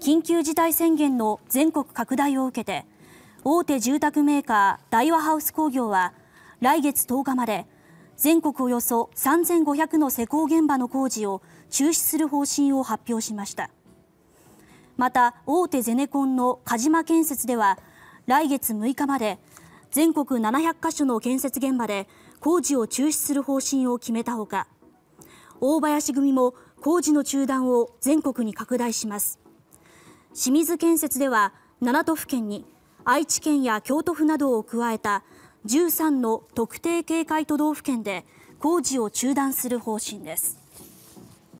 緊急事態宣言の全国拡大を受けて大手住宅メーカー大和ハウス工業は来月10日まで全国およそ3500の施工現場の工事を中止する方針を発表しましたまた大手ゼネコンの鹿島建設では来月6日まで全国700か所の建設現場で工事を中止する方針を決めたほか大林組も工事の中断を全国に拡大します清水建設では7都府県に愛知県や京都府などを加えた13の特定警戒都道府県で工事を中断する方針です。